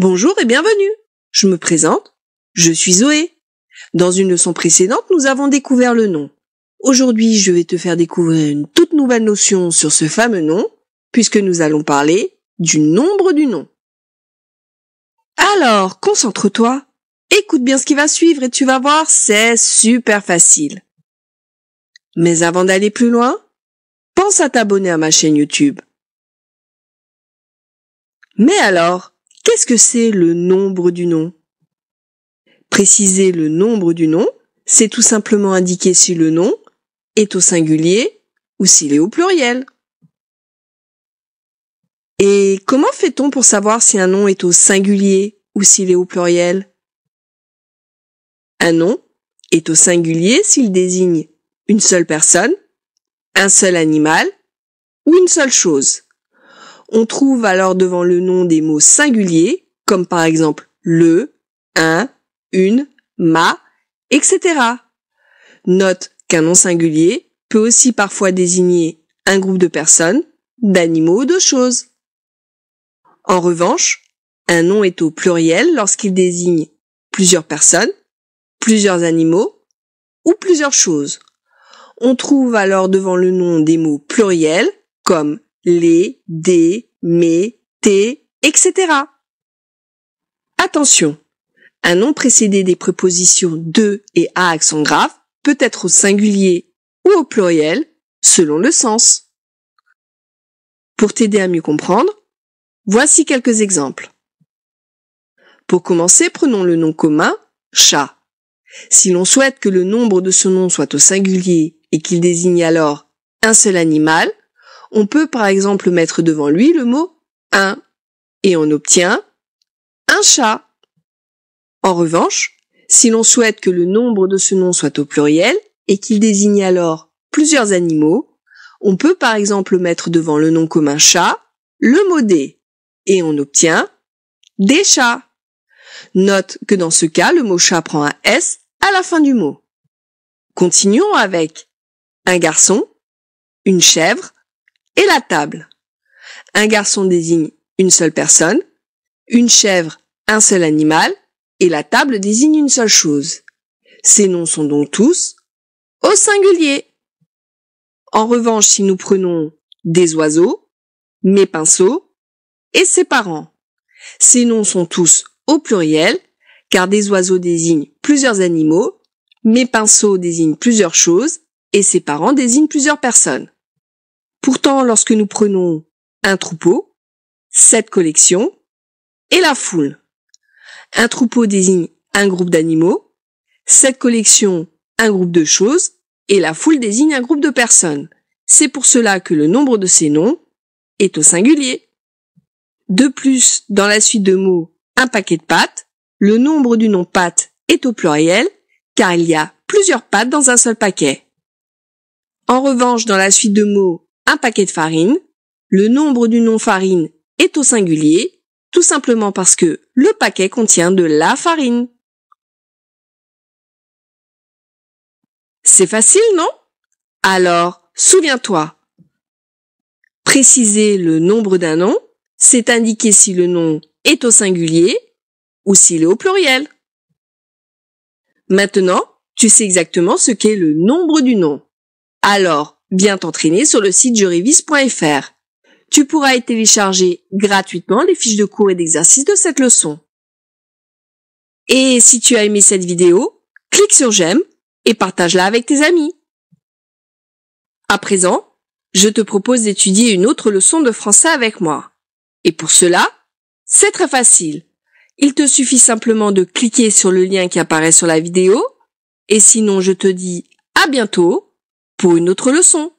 Bonjour et bienvenue. Je me présente. Je suis Zoé. Dans une leçon précédente, nous avons découvert le nom. Aujourd'hui, je vais te faire découvrir une toute nouvelle notion sur ce fameux nom, puisque nous allons parler du nombre du nom. Alors, concentre-toi, écoute bien ce qui va suivre et tu vas voir, c'est super facile. Mais avant d'aller plus loin, pense à t'abonner à ma chaîne YouTube. Mais alors, Qu'est-ce que c'est le nombre du nom Préciser le nombre du nom, c'est tout simplement indiquer si le nom est au singulier ou s'il est au pluriel. Et comment fait-on pour savoir si un nom est au singulier ou s'il est au pluriel Un nom est au singulier s'il désigne une seule personne, un seul animal ou une seule chose. On trouve alors devant le nom des mots singuliers, comme par exemple le, un, une, ma, etc. Note qu'un nom singulier peut aussi parfois désigner un groupe de personnes, d'animaux ou de choses. En revanche, un nom est au pluriel lorsqu'il désigne plusieurs personnes, plusieurs animaux ou plusieurs choses. On trouve alors devant le nom des mots pluriels comme les, des, mais, t, etc. Attention, un nom précédé des prépositions de et à accent grave peut être au singulier ou au pluriel selon le sens. Pour t'aider à mieux comprendre, voici quelques exemples. Pour commencer, prenons le nom commun chat. Si l'on souhaite que le nombre de ce nom soit au singulier et qu'il désigne alors un seul animal, on peut par exemple mettre devant lui le mot un et on obtient un chat. En revanche, si l'on souhaite que le nombre de ce nom soit au pluriel et qu'il désigne alors plusieurs animaux, on peut par exemple mettre devant le nom commun chat le mot des et on obtient des chats. Note que dans ce cas, le mot chat prend un S à la fin du mot. Continuons avec un garçon, une chèvre, et la table. Un garçon désigne une seule personne, une chèvre un seul animal, et la table désigne une seule chose. Ces noms sont donc tous au singulier. En revanche, si nous prenons des oiseaux, mes pinceaux et ses parents, ces noms sont tous au pluriel, car des oiseaux désignent plusieurs animaux, mes pinceaux désignent plusieurs choses et ses parents désignent plusieurs personnes. Pourtant, lorsque nous prenons un troupeau, cette collection et la foule. Un troupeau désigne un groupe d'animaux, cette collection un groupe de choses et la foule désigne un groupe de personnes. C'est pour cela que le nombre de ces noms est au singulier. De plus, dans la suite de mots un paquet de pâtes, le nombre du nom pâte est au pluriel car il y a plusieurs pâtes dans un seul paquet. En revanche, dans la suite de mots un paquet de farine, le nombre du nom farine est au singulier, tout simplement parce que le paquet contient de la farine. C'est facile, non Alors, souviens-toi. Préciser le nombre d'un nom, c'est indiquer si le nom est au singulier ou s'il est au pluriel. Maintenant, tu sais exactement ce qu'est le nombre du nom. Alors, Bien t'entraîner sur le site jurivis.fr. Tu pourras y télécharger gratuitement les fiches de cours et d'exercices de cette leçon. Et si tu as aimé cette vidéo, clique sur j'aime et partage-la avec tes amis. À présent, je te propose d'étudier une autre leçon de français avec moi. Et pour cela, c'est très facile. Il te suffit simplement de cliquer sur le lien qui apparaît sur la vidéo. Et sinon, je te dis à bientôt pour une autre leçon.